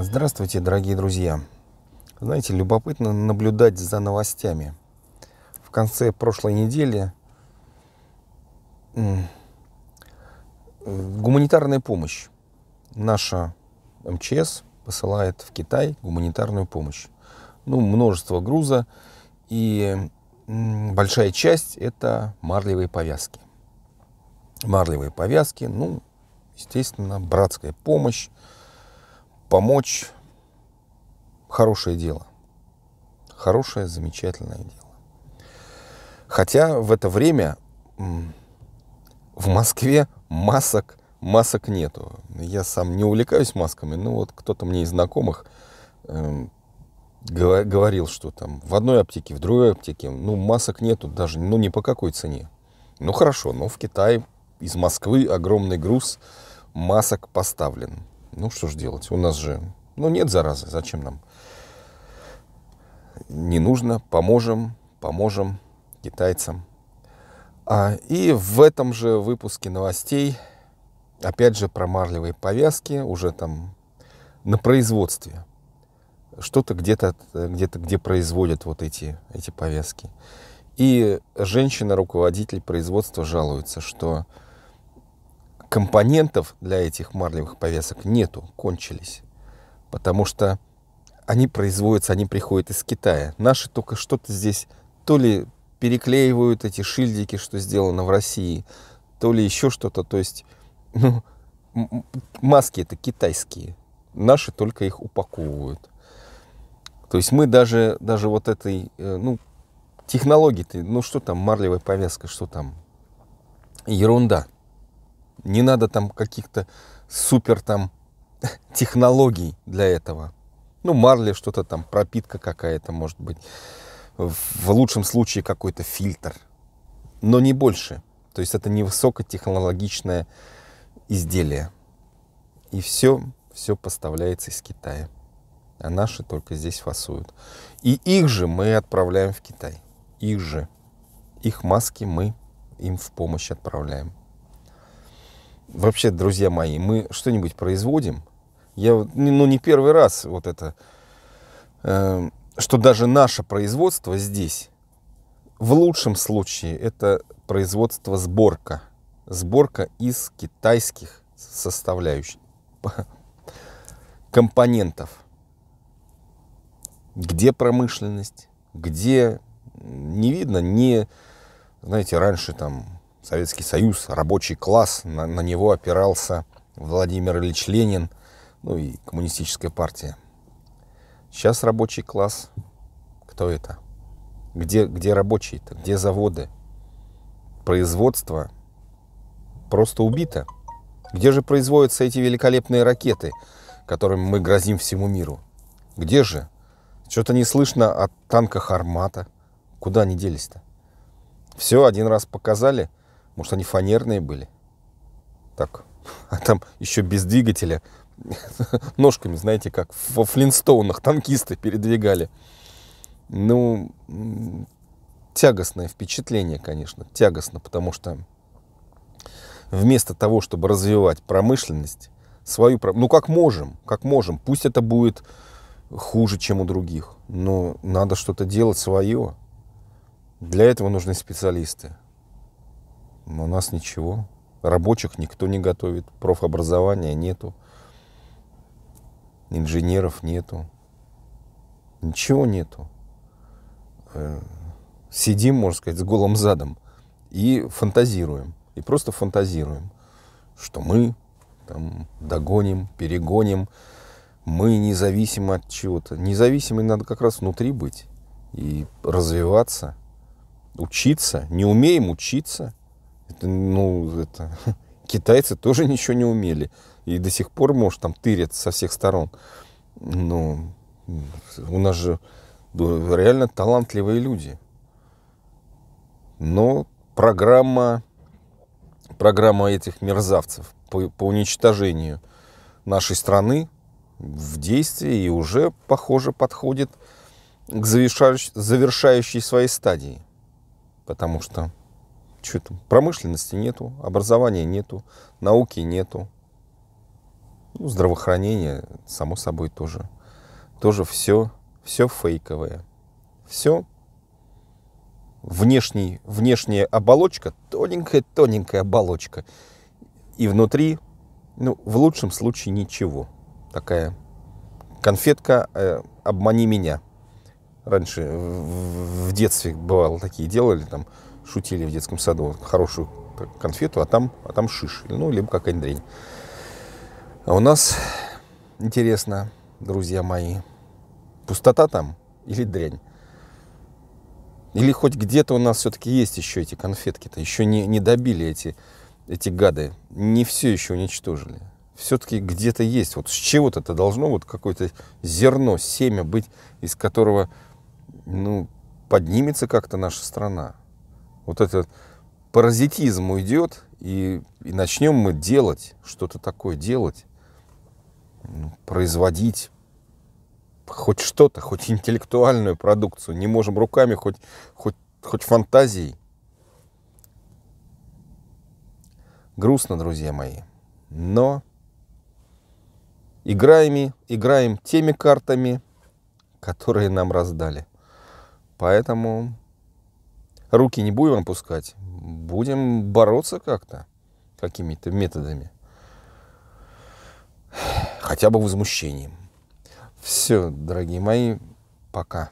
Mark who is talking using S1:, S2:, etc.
S1: Здравствуйте, дорогие друзья! Знаете, любопытно наблюдать за новостями. В конце прошлой недели гуманитарная помощь. Наша МЧС посылает в Китай гуманитарную помощь. Ну, множество груза, и большая часть это марлевые повязки. Марлевые повязки, ну, естественно, братская помощь, помочь хорошее дело. Хорошее, замечательное дело. Хотя в это время в Москве масок, масок нету. Я сам не увлекаюсь масками, но вот кто-то мне из знакомых э, говорил, что там в одной аптеке, в другой аптеке, ну, масок нету даже, ну, ни по какой цене. Ну, хорошо, но в Китае из Москвы огромный груз масок поставлен. Ну что ж делать, у нас же, ну нет заразы, зачем нам? Не нужно, поможем, поможем китайцам. А, и в этом же выпуске новостей, опять же, про марлевые повязки, уже там на производстве. Что-то где-то, где-то, где производят вот эти, эти повязки. И женщина, руководитель производства, жалуется, что компонентов для этих марлевых повязок нету, кончились. Потому что они производятся, они приходят из Китая. Наши только что-то здесь то ли переклеивают эти шильдики, что сделано в России, то ли еще что-то. То есть, ну, маски это китайские. Наши только их упаковывают. То есть мы даже, даже вот этой, э, ну, технологии-то, ну что там, марлевая повязка, что там, ерунда. Не надо там каких-то супер там технологий для этого. Ну, марли что-то там, пропитка какая-то, может быть. В лучшем случае какой-то фильтр. Но не больше. То есть это не высокотехнологичное изделие. И все, все поставляется из Китая. А наши только здесь фасуют. И их же мы отправляем в Китай. Их же. Их маски мы им в помощь отправляем. Вообще, друзья мои, мы что-нибудь производим. Я, ну, ну, не первый раз вот это, э, что даже наше производство здесь, в лучшем случае, это производство сборка. Сборка из китайских составляющих, компонентов. Где промышленность, где не видно, не, знаете, раньше там Советский Союз, рабочий класс, на, на него опирался Владимир Ильич Ленин, ну и коммунистическая партия. Сейчас рабочий класс, кто это? Где, где рабочие-то? Где заводы? Производство просто убито. Где же производятся эти великолепные ракеты, которыми мы грозим всему миру? Где же? Что-то не слышно от танка «Армата». Куда они делись-то? Все один раз показали, может, они фанерные были? Так, а там еще без двигателя, ножками, знаете, как во Флинстоунах танкисты передвигали. Ну, тягостное впечатление, конечно, тягостно, потому что вместо того, чтобы развивать промышленность, свою ну как можем, как можем, пусть это будет хуже, чем у других, но надо что-то делать свое. Для этого нужны специалисты нас ничего. Рабочих никто не готовит, профобразования нету, инженеров нету, ничего нету. Э, сидим, можно сказать, с голым задом и фантазируем. И просто фантазируем, что мы там догоним, перегоним, мы независимы от чего-то. Независимы надо как раз внутри быть и развиваться, учиться. Не умеем учиться, это, ну, это... Китайцы тоже ничего не умели. И до сих пор, может, там тырят со всех сторон. Но у нас же реально талантливые люди. Но программа, программа этих мерзавцев по, по уничтожению нашей страны в действии и уже, похоже, подходит к завершающей своей стадии. Потому что что там, промышленности нету, образования нету, науки нету, ну, здравоохранение, само собой, тоже, тоже все, все фейковое. Все внешний, внешняя оболочка, тоненькая-тоненькая оболочка. И внутри, ну, в лучшем случае ничего. Такая конфетка э, «Обмани меня». Раньше в, в детстве бывало такие делали, там, шутили в детском саду, хорошую конфету, а там, а там шиш, ну, либо какая-нибудь дрянь. А у нас, интересно, друзья мои, пустота там или дрянь? Или хоть где-то у нас все-таки есть еще эти конфетки-то, еще не, не добили эти, эти гады, не все еще уничтожили. Все-таки где-то есть, вот с чего-то это должно вот какое-то зерно, семя быть, из которого, ну, поднимется как-то наша страна вот этот паразитизм уйдет, и, и начнем мы делать, что-то такое делать, ну, производить хоть что-то, хоть интеллектуальную продукцию, не можем руками, хоть, хоть, хоть фантазией. Грустно, друзья мои, но играем, играем теми картами, которые нам раздали. Поэтому руки не будем опускать, будем бороться как-то, какими-то методами. Хотя бы возмущением. Все, дорогие мои, пока.